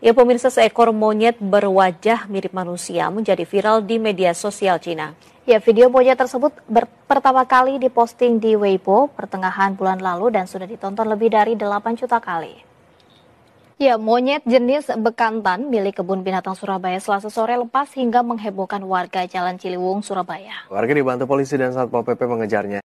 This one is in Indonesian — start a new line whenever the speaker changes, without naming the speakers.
Ya pemirsa seekor monyet berwajah mirip manusia menjadi viral di media sosial
Cina.
Ya video monyet tersebut pertama kali diposting di Weibo pertengahan bulan lalu dan sudah ditonton lebih dari 8 juta kali. Ya, monyet jenis bekantan milik kebun binatang Surabaya selasa sore lepas hingga menghebohkan warga Jalan
Ciliwung, Surabaya. Warga dibantu polisi dan Satpol PP mengejarnya.